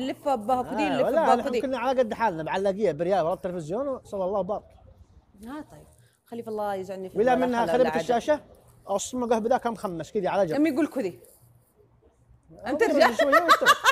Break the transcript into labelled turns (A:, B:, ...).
A: نلف بها خذي نلف آه، بها خذي كنا على قد حالنا معلقيه بريال ورا التلفزيون وصلى الله وبارك
B: اه طيب خليف الله يجعلني في ولا منها خربت الشاشه
A: اصمقه بذاك مخمس كذي على جنب يقول كذي
B: انت رجعت